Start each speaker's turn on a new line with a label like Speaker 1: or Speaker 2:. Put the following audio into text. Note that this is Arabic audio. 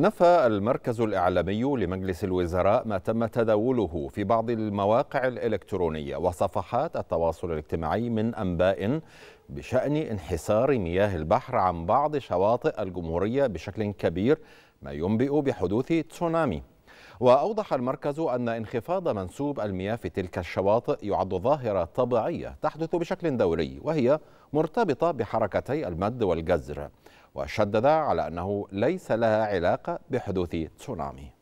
Speaker 1: نفى المركز الإعلامي لمجلس الوزراء ما تم تداوله في بعض المواقع الإلكترونية وصفحات التواصل الاجتماعي من أنباء بشأن انحسار مياه البحر عن بعض شواطئ الجمهورية بشكل كبير ما ينبئ بحدوث تسونامي وأوضح المركز أن انخفاض منسوب المياه في تلك الشواطئ يعد ظاهرة طبيعية تحدث بشكل دوري وهي مرتبطة بحركتي المد والجزر وشدد على أنه ليس لها علاقة بحدوث تسونامي